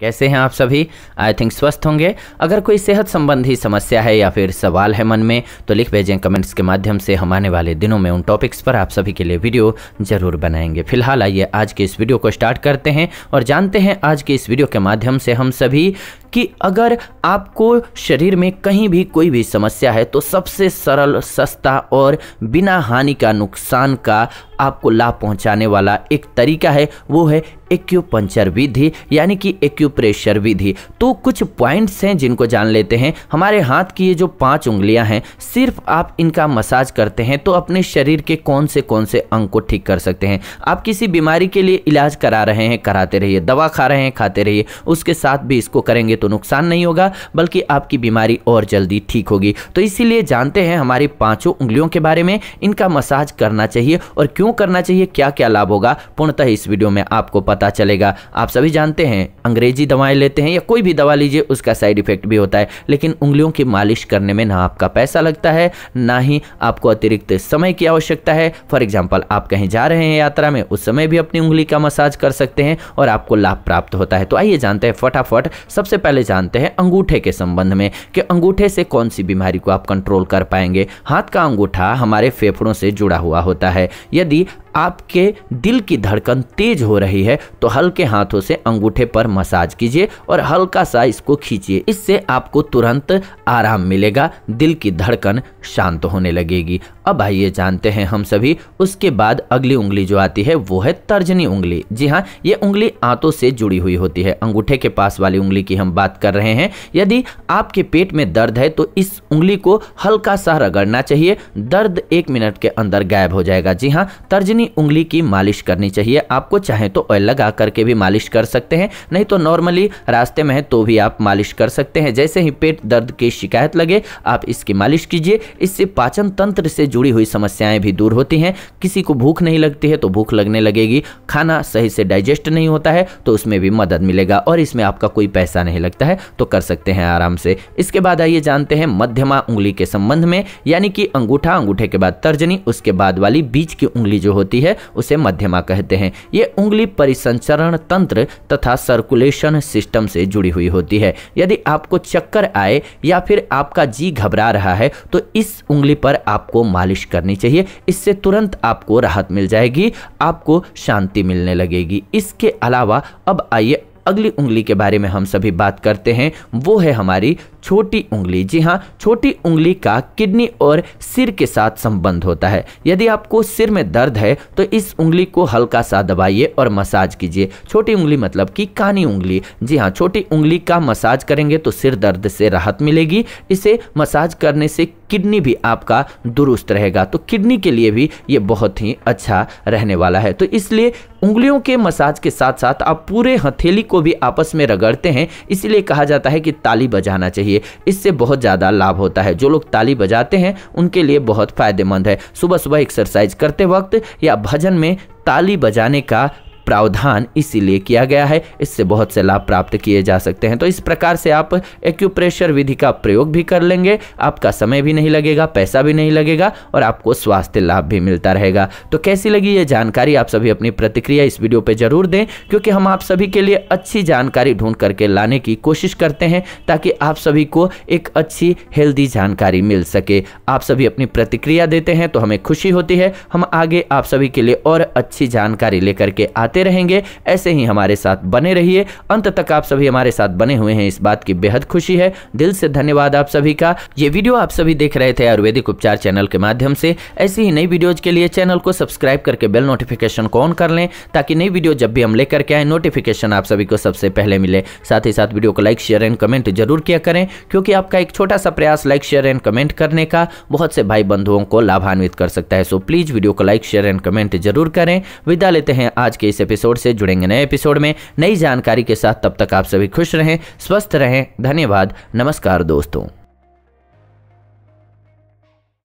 कैसे हैं आप सभी आई थिंक स्वस्थ होंगे अगर कोई सेहत संबंधी समस्या है या फिर सवाल है मन में तो लिख भेजें कमेंट्स के माध्यम से हम आने वाले दिनों में उन टॉपिक्स पर आप सभी के लिए वीडियो जरूर बनाएंगे फिलहाल आइए आज के इस वीडियो को स्टार्ट करते हैं और जानते हैं आज के इस वीडियो के माध्यम से हम सभी कि अगर आपको शरीर में कहीं भी कोई भी समस्या है तो सबसे सरल सस्ता और बिना हानि का नुकसान का आपको लाभ पहुंचाने वाला एक तरीका है वो है एक्यूपंचर विधि यानी कि एक्यूप्रेशर विधि तो कुछ पॉइंट्स हैं जिनको जान लेते हैं हमारे हाथ की ये जो पांच उंगलियां हैं सिर्फ आप इनका मसाज करते हैं तो अपने शरीर के कौन से कौन से अंग को ठीक कर सकते हैं आप किसी बीमारी के लिए इलाज करा रहे हैं कराते रहिए दवा खा रहे हैं खाते रहिए उसके साथ भी इसको करेंगे तो नुकसान नहीं होगा बल्कि आपकी बीमारी और जल्दी ठीक होगी तो इसीलिए जानते हैं हमारी पाँचों उंगलियों के बारे में इनका मसाज करना चाहिए और क्यों क्यों करना चाहिए क्या क्या लाभ होगा पूर्णतः इस वीडियो में आपको पता चलेगा आप सभी जानते हैं अंग्रेजी दवाएं लेते हैं या कोई भी दवा लीजिए उसका साइड इफेक्ट भी होता है लेकिन उंगलियों की मालिश करने में ना आपका पैसा लगता है ना ही आपको अतिरिक्त समय की आवश्यकता है फॉर एग्जाम्पल आप कहीं जा रहे हैं यात्रा में उस समय भी अपनी उंगली का मसाज कर सकते हैं और आपको लाभ प्राप्त होता है तो आइए जानते हैं फटाफट सबसे पहले जानते हैं अंगूठे के संबंध में कि अंगूठे से कौन सी बीमारी को आप कंट्रोल कर पाएंगे हाथ का अंगूठा हमारे फेफड़ों से जुड़ा हुआ होता है यदि यदि आपके दिल की धड़कन तेज हो रही है तो हल्के हाथों से अंगूठे पर मसाज कीजिए और हल्का सा इसको खींचिए इससे आपको तुरंत आराम मिलेगा दिल की धड़कन शांत होने लगेगी अब आइए जानते हैं हम सभी उसके बाद अगली उंगली जो आती है वो है तर्जनी उंगली जी हाँ ये उंगली आंतों से जुड़ी हुई होती है अंगूठे के पास वाली उंगली की हम बात कर रहे हैं यदि आपके पेट में दर्द है तो इस उंगली को हल्का सा रगड़ना चाहिए दर्द एक मिनट के अंदर गायब हो जाएगा जी हाँ तर्जनी उंगली की मालिश करनी चाहिए आपको चाहे तो ऑयल लगा करके भी मालिश कर सकते हैं नहीं तो नॉर्मली रास्ते में है तो भी आप मालिश कर सकते हैं जैसे ही पेट दर्द की शिकायत लगे आप इसकी मालिश कीजिए इससे पाचन तंत्र से जुड़ी हुई समस्याएं भी दूर होती हैं किसी को भूख नहीं लगती है तो भूख लगने लगेगी खाना सही से डाइजेस्ट नहीं होता है तो उसमें भी मदद मिलेगा और इसमें आपका कोई पैसा नहीं लगता है तो कर सकते हैं आराम से इसके बाद आइए जानते हैं मध्यमा उंगली के संबंध में यानी कि अंगूठा अंगूठे के बाद तर्जनी उसके बाद वाली बीच की उंगली उंगली जो होती है उसे मध्यमा कहते हैं ये उंगली परिसंचरण तंत्र तथा सर्कुलेशन सिस्टम से जुड़ी हुई होती है यदि आपको चक्कर आए या फिर आपका जी घबरा रहा है तो इस उंगली पर आपको मालिश करनी चाहिए इससे तुरंत आपको राहत मिल जाएगी आपको शांति मिलने लगेगी इसके अलावा अब आइए अगली उंगली के बारे में हम सभी बात करते हैं वो है हमारी छोटी उंगली जी हाँ छोटी उंगली का किडनी और सिर के साथ संबंध होता है यदि आपको सिर में दर्द है तो इस उंगली को हल्का सा दबाइए और मसाज कीजिए छोटी उंगली मतलब कि कानी उंगली जी हाँ छोटी उंगली का मसाज करेंगे तो सिर दर्द से राहत मिलेगी इसे मसाज करने से किडनी भी आपका दुरुस्त रहेगा तो किडनी के लिए भी ये बहुत ही अच्छा रहने वाला है तो इसलिए उंगलियों के मसाज के साथ साथ आप पूरे हथेली को भी आपस में रगड़ते हैं इसीलिए कहा जाता है कि ताली बजाना चाहिए लिए इससे बहुत ज़्यादा लाभ होता है जो लोग ताली बजाते हैं उनके लिए बहुत फ़ायदेमंद है सुबह सुबह एक्सरसाइज करते वक्त या भजन में ताली बजाने का प्रावधान इसीलिए किया गया है इससे बहुत से लाभ प्राप्त किए जा सकते हैं तो इस प्रकार से आप एक्यूप्रेशर विधि का प्रयोग भी कर लेंगे आपका समय भी नहीं लगेगा पैसा भी नहीं लगेगा और आपको स्वास्थ्य लाभ भी मिलता रहेगा तो कैसी लगी ये जानकारी आप सभी अपनी प्रतिक्रिया इस वीडियो पर जरूर दें क्योंकि हम आप सभी के लिए अच्छी जानकारी ढूंढ करके लाने की कोशिश करते हैं ताकि आप सभी को एक अच्छी हेल्दी जानकारी मिल सके आप सभी अपनी प्रतिक्रिया देते हैं तो हमें खुशी होती है हम आगे आप सभी के लिए और अच्छी जानकारी लेकर के आते करते रहेंगे ऐसे ही हमारे साथ बने रहिए अंत तक आप सभी हमारे साथ बने हुए हैं इस बात की बेहद खुशी है दिल से धन्यवाद आप सभी का ये वीडियो आप सभी देख रहे थे आयुर्वेदिक उपचार चैनल के माध्यम से ऐसी ही नई वीडियोज के लिए चैनल को सब्सक्राइब करके बेल नोटिफिकेशन को ऑन कर लें ताकि नई वीडियो जब भी हम लेकर के आए नोटिफिकेशन आप सभी को सबसे पहले मिले साथ ही साथ वीडियो को लाइक शेयर एंड कमेंट जरूर किया करें क्योंकि आपका एक छोटा सा प्रयास लाइक शेयर एंड कमेंट करने का बहुत से भाई बंधुओं को लाभान्वित कर सकता है सो प्लीज वीडियो को लाइक शेयर एंड कमेंट जरूर करें विदा लेते हैं आज के इस एपिसोड से जुड़ेंगे नए एपिसोड में नई जानकारी के साथ तब तक आप सभी खुश रहें स्वस्थ रहें धन्यवाद नमस्कार दोस्तों